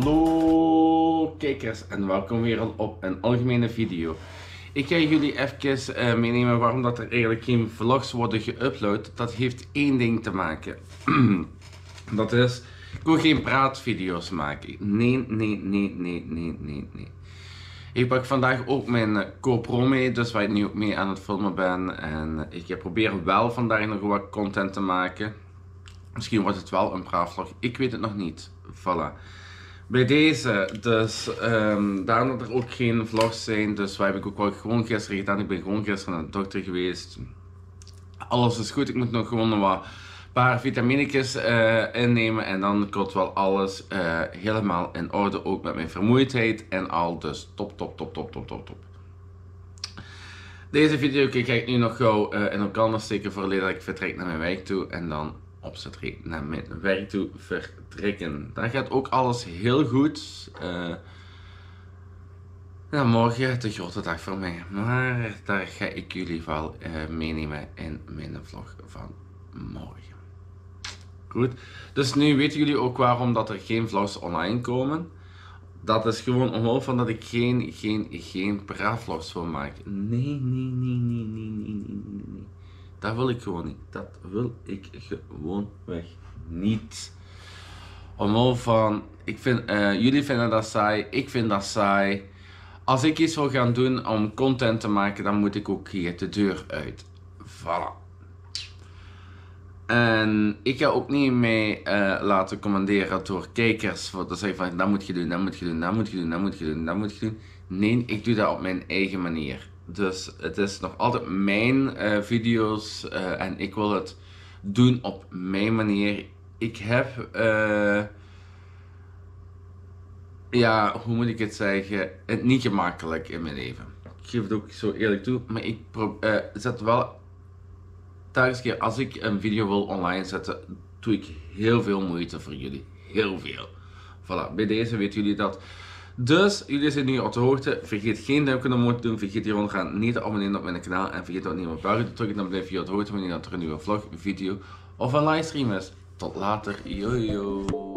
Hallo kijkers en welkom weer op een algemene video. Ik ga jullie even eh, meenemen waarom dat er eigenlijk geen vlogs worden geüpload. Dat heeft één ding te maken. dat is, ik wil geen praatvideo's maken. Nee, nee, nee, nee, nee, nee, nee. Ik pak vandaag ook mijn eh, GoPro mee, dus waar ik nu ook mee aan het filmen ben. En ik probeer wel vandaag nog wat content te maken. Misschien wordt het wel een praatvlog. Ik weet het nog niet. Voilà bij deze, dus um, ehm, daarom dat er ook geen vlogs zijn, dus wat heb ik ook wel gewoon gisteren gedaan. Ik ben gewoon gisteren naar de dokter geweest. Alles is goed, ik moet nog gewoon wat paar vitaminejes uh, eh, innemen en dan komt wel alles eh, helemaal in orde, ook met mijn vermoeidheid en al. Dus top, top, top, top, top, top, top. Deze video kijk ik nu nog gauw uh, in elkaar steken voor dat ik vertrek naar mijn wijk toe en dan opzet naar mijn werk toe vertrekken. Daar gaat ook alles heel goed. Uh, nou, morgen de grote dag voor mij. Maar daar ga ik jullie wel eh, meenemen in mijn vlog van morgen. Goed, dus nu weten jullie ook waarom dat er geen vlogs online komen. Dat is gewoon omhoog van dat ik geen, geen, geen pra wil Nee, nee, nee, nee, nee, nee, nee. Dat wil ik gewoon niet. Dat wil ik gewoon weg niet. Omhoog van, ik vind, eh, jullie vinden dat saai, ik vind dat saai. Als ik iets wil gaan doen om content te maken, dan moet ik ook hier de deur uit. vallen. En ik ga ook niet mee eh, laten commanderen door kijkers. Voor te zeggen van, dat moet je doen, dat moet je doen, dat moet je doen, dat moet je doen, dat moet je doen. Nee, ik doe dat op mijn eigen manier. Dus het is nog altijd mijn eh, video's eh, en ik wil het doen op mijn manier. Ik heb eh, ja, hoe moet ik het zeggen, het niet gemakkelijk in mijn leven. Ik geef het ook zo eerlijk toe, maar ik uh, zet wel telkens keer als ik een video wil online zetten, doe ik heel veel moeite voor jullie. Heel veel. Voilà, bij deze weten jullie dat. Dus, jullie zijn nu op de hoogte. Vergeet geen duimpje omhoog te doen. Vergeet hieronder niet te abonneren op mijn kanaal. En vergeet ook niet op mijn bel te drukken. Dan blijf je op de hoogte wanneer er een nieuwe vlog, video of een livestream is. Tot later. Jojo.